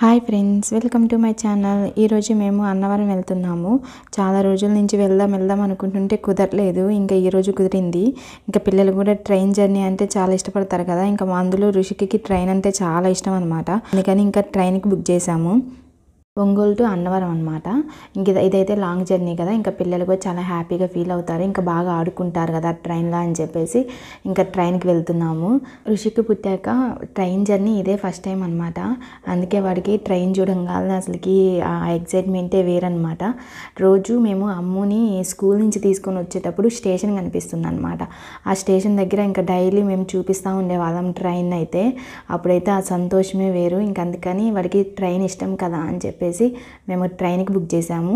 hi friends welcome to my channel ఈరోజు మేము అన్నవరం వెళ్తున్నాము చాలా రోజుల నుంచి వెళ్దాం వెళ్దాం అనుకుంటుంటే కుదరలేదు ఇంకా ఈరోజు కుదిరింది ఇంకా పిల్లలు కూడా ట్రైన్ జర్నీ అంటే చాలా ఇష్టపడతారు కదా ఇంకా అందులో ఋషికి ట్రైన్ అంటే చాలా ఇష్టం అనమాట అందుకని ఇంకా ట్రైన్కి బుక్ చేశాము ఒంగోలు టు అన్నవరం అనమాట ఇంక ఇదైతే లాంగ్ జర్నీ కదా ఇంకా పిల్లలు కూడా చాలా హ్యాపీగా ఫీల్ అవుతారు ఇంకా బాగా ఆడుకుంటారు కదా ట్రైన్లో అని చెప్పేసి ఇంకా ట్రైన్కి వెళ్తున్నాము ఋషికి పుట్టాక ట్రైన్ జర్నీ ఇదే ఫస్ట్ టైం అనమాట అందుకే వాడికి ట్రైన్ చూడడం కాదు అసలుకి ఆ ఎగ్జైట్మెంటే వేరనమాట రోజు మేము అమ్ముని స్కూల్ నుంచి తీసుకొని వచ్చేటప్పుడు స్టేషన్ కనిపిస్తుంది అనమాట ఆ స్టేషన్ దగ్గర ఇంకా డైలీ మేము చూపిస్తూ ఉండేవాళ్ళం ట్రైన్ అయితే అప్పుడైతే ఆ సంతోషమే వేరు ఇంకా అందుకని వాడికి ట్రైన్ ఇష్టం కదా అని చెప్పేసి చెప్పేసి మేము ట్రైన్కి బుక్ చేసాము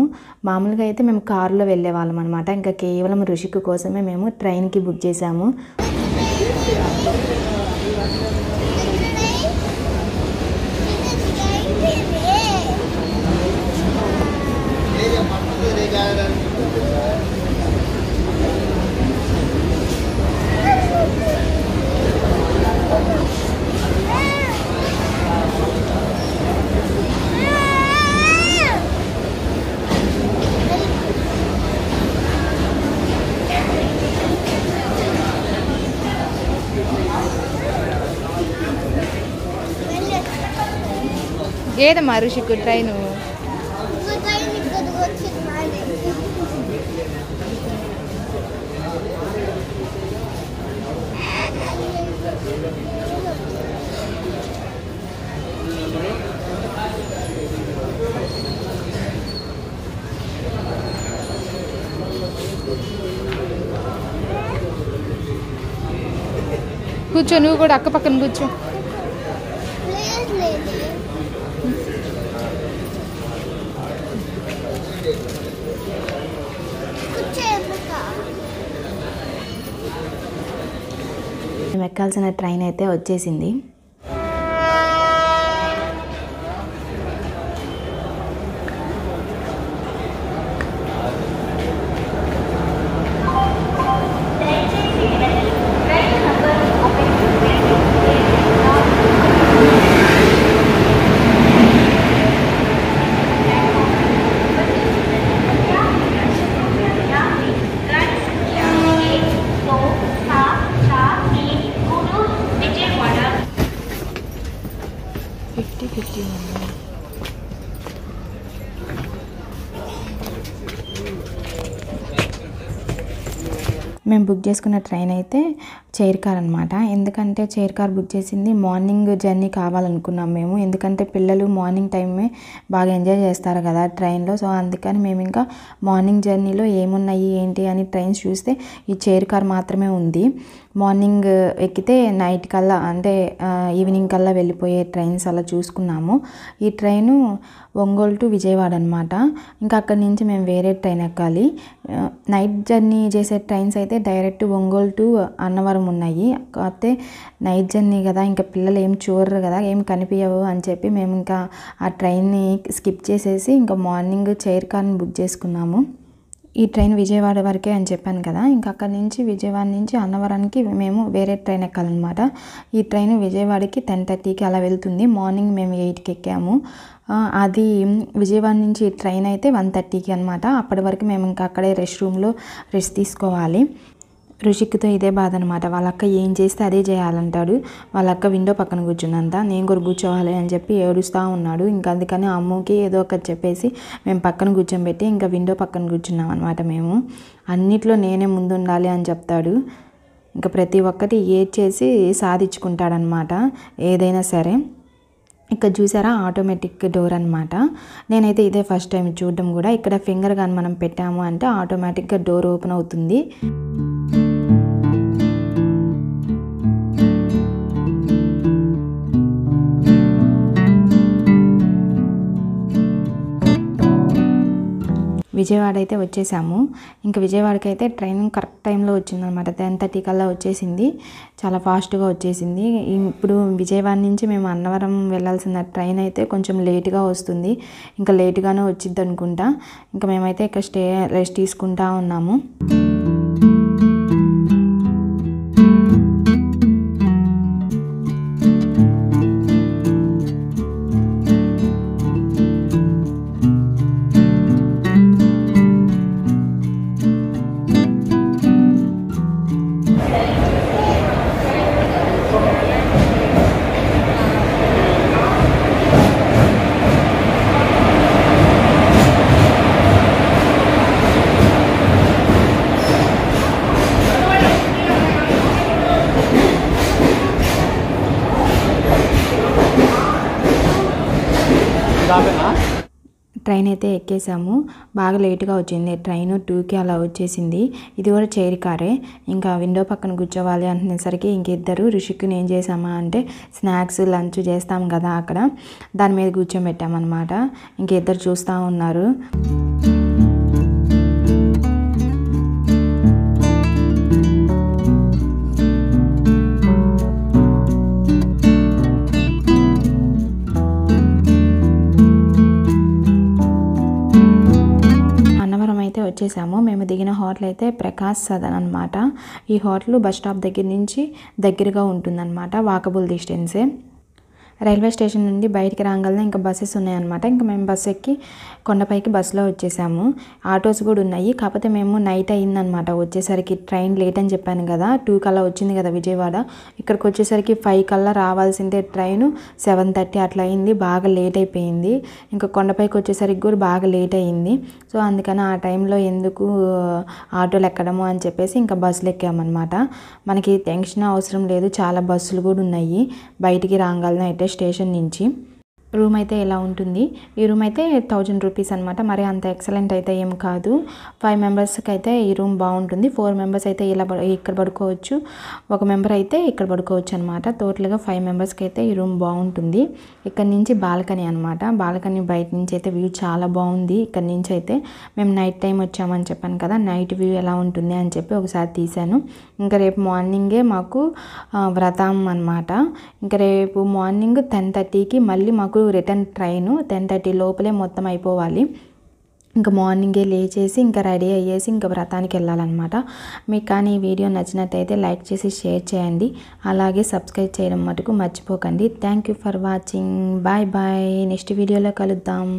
మామూలుగా అయితే మేము కారులో వెళ్ళే వాళ్ళం అనమాట ఇంకా కేవలం ఋషికు కోసమే మేము ట్రైన్కి బుక్ చేసాము ఏదమ్మా ఋషికు ట్రైన్ కూర్చో నువ్వు కూడా అక్క పక్కన కూర్చో మేము ఎక్కాల్సిన ట్రైన్ అయితే వచ్చేసింది మేము బుక్ చేసుకున్న ట్రైన్ అయితే చైర్ కార్ అనమాట ఎందుకంటే చైర్ కార్ బుక్ చేసింది మార్నింగ్ జర్నీ కావాలనుకున్నాం మేము ఎందుకంటే పిల్లలు మార్నింగ్ టైమే బాగా ఎంజాయ్ చేస్తారు కదా ట్రైన్లో సో అందుకని మేము ఇంకా మార్నింగ్ జర్నీలో ఏమున్నాయి ఏంటి అని ట్రైన్స్ చూస్తే ఈ చైర్ కార్ మాత్రమే ఉంది మార్నింగ్ ఎక్కితే నైట్ కల్లా అంటే ఈవినింగ్ కల్లా వెళ్ళిపోయే ట్రైన్స్ అలా చూసుకున్నాము ఈ ట్రైను ఒంగోలు టు విజయవాడ అనమాట ఇంకా అక్కడి నుంచి మేము వేరే ట్రైన్ ఎక్కాలి నైట్ జర్నీ చేసే ట్రైన్స్ అయితే డైరెక్ట్ ఒంగోలు టు అన్నవరం ఉన్నాయి కాకపోతే నైట్ జర్నీ కదా ఇంకా పిల్లలు ఏం చూడరు కదా ఏం కనిపించవు అని చెప్పి మేము ఇంకా ఆ ట్రైన్ని స్కిప్ చేసేసి ఇంకా మార్నింగ్ చైర్ కార్ని బుక్ చేసుకున్నాము ఈ ట్రైన్ విజయవాడ వరకే అని చెప్పాను కదా ఇంకా అక్కడి నుంచి విజయవాడ నుంచి అన్నవరానికి మేము వేరే ట్రైన్ ఎక్కాలన్నమాట ఈ ట్రైన్ విజయవాడకి టెన్ థర్టీకి అలా వెళ్తుంది మార్నింగ్ మేము ఎయిట్కి ఎక్కాము అది విజయవాడ నుంచి ట్రైన్ అయితే వన్ థర్టీకి అనమాట అప్పటి వరకు మేము ఇంకా అక్కడే రెస్ట్ రూమ్లో రెస్ట్ తీసుకోవాలి రుషిక్తో ఇదే బాధ అనమాట వాళ్ళ అక్క ఏం చేస్తే అదే చేయాలంటాడు వాళ్ళ అక్క విండో పక్కన కూర్చున్నంత నేను కూడా కూర్చోవాలి అని చెప్పి ఏడుస్తూ ఉన్నాడు ఇంకా అందుకని అమ్మకి ఏదో ఒకటి చెప్పేసి మేము పక్కన కూర్చోబెట్టి ఇంకా విండో పక్కన కూర్చున్నాం అనమాట మేము అన్నిట్లో నేనే ముందు ఉండాలి అని చెప్తాడు ఇంకా ప్రతి ఒక్కటి ఏడ్ చేసి సాధించుకుంటాడనమాట ఏదైనా సరే ఇక్కడ చూసారా ఆటోమేటిక్ డోర్ అనమాట నేనైతే ఇదే ఫస్ట్ టైం చూడడం కూడా ఇక్కడ ఫింగర్ కానీ మనం పెట్టాము అంటే ఆటోమేటిక్గా డోర్ ఓపెన్ అవుతుంది విజయవాడ అయితే వచ్చేసాము ఇంకా విజయవాడకి అయితే ట్రైన్ కరెక్ట్ టైంలో అనమాట టెన్ థర్టీ కల్లా వచ్చేసింది చాలా ఫాస్ట్గా వచ్చేసింది ఇప్పుడు విజయవాడ నుంచి మేము అన్నవరం వెళ్ళాల్సిన ట్రైన్ అయితే కొంచెం లేట్గా వస్తుంది ఇంకా లేటుగానే వచ్చింది అనుకుంటా ఇంకా మేమైతే ఇక్కడ స్టే రెస్ట్ తీసుకుంటా ఉన్నాము ట్రైన్ అయితే ఎక్కేసాము బాగా లేట్గా వచ్చింది ట్రైన్ టూకి అలా వచ్చేసింది ఇది కూడా చైర్ కారే ఇంకా విండో పక్కన కూర్చోవాలి అంటునేసరికి ఇంకిద్దరు ఋషికి ఏం చేసామా అంటే స్నాక్స్ లంచ్ చేస్తాం కదా అక్కడ దాని మీద కూర్చోబెట్టామన్నమాట ఇంకిద్దరు చూస్తూ ఉన్నారు వచ్చేసాము మేము దిగిన హోటల్ అయితే ప్రకాష్ సదన్ అనమాట ఈ హోటల్ బస్ స్టాప్ దగ్గర నుంచి దగ్గరగా ఉంటుందన్నమాట వాకబుల్ డిస్టెన్సే రైల్వే స్టేషన్ నుండి బయటికి రాగలనే ఇంకా బస్సెస్ ఉన్నాయన్నమాట ఇంకా మేము బస్సు ఎక్కి కొండపైకి బస్సులో వచ్చేసాము ఆటోస్ కూడా ఉన్నాయి కాకపోతే మేము నైట్ అయిందనమాట వచ్చేసరికి ట్రైన్ లేట్ అని చెప్పాను కదా టూ కల్లా వచ్చింది కదా విజయవాడ ఇక్కడికి వచ్చేసరికి ఫైవ్ కల్లా రావాల్సిందే ట్రైన్ సెవెన్ థర్టీ అట్లా అయింది బాగా లేట్ అయిపోయింది ఇంకా కొండపైకి వచ్చేసరికి కూడా బాగా లేట్ అయింది సో అందుకని ఆ టైంలో ఎందుకు ఆటోలు ఎక్కడము అని చెప్పేసి ఇంకా బస్సులు ఎక్కామన్నమాట మనకి టెన్షన్ అవసరం లేదు చాలా బస్సులు కూడా ఉన్నాయి బయటికి రాగాలనే అయితే స్టేషన్ నుంచి రూమ్ అయితే ఎలా ఉంటుంది ఈ రూమ్ అయితే థౌజండ్ రూపీస్ అనమాట మరి అంత ఎక్సలెంట్ అయితే ఏం కాదు ఫైవ్ మెంబర్స్కి అయితే ఈ రూమ్ బాగుంటుంది ఫోర్ మెంబర్స్ అయితే ఇలా ఇక్కడ పడుకోవచ్చు ఒక మెంబర్ అయితే ఇక్కడ పడుకోవచ్చు అనమాట టోటల్గా ఫైవ్ మెంబర్స్కి అయితే ఈ రూమ్ బాగుంటుంది ఇక్కడ నుంచి బాల్కనీ అనమాట బాల్కనీ బయట నుంచి అయితే వ్యూ చాలా బాగుంది ఇక్కడ నుంచి అయితే మేము నైట్ టైం వచ్చామని చెప్పాను కదా నైట్ వ్యూ ఎలా ఉంటుంది అని చెప్పి ఒకసారి తీశాను ఇంకా రేపు మార్నింగే మాకు వ్రతం అనమాట ఇంకా రేపు మార్నింగ్ టెన్ థర్టీకి మళ్ళీ మాకు రిటర్న్ ట్రైన్ టెన్ థర్టీ లోపలే మొత్తం అయిపోవాలి ఇంకా మార్నింగే లేచేసి ఇంకా రెడీ అయ్యేసి ఇంకా వ్రతానికి వెళ్ళాలన్నమాట మీకు కానీ ఈ వీడియో నచ్చినట్టయితే లైక్ చేసి షేర్ చేయండి అలాగే సబ్స్క్రైబ్ చేయడం మటుకు మర్చిపోకండి thank you for watching bye bye next వీడియోలో కలుద్దాం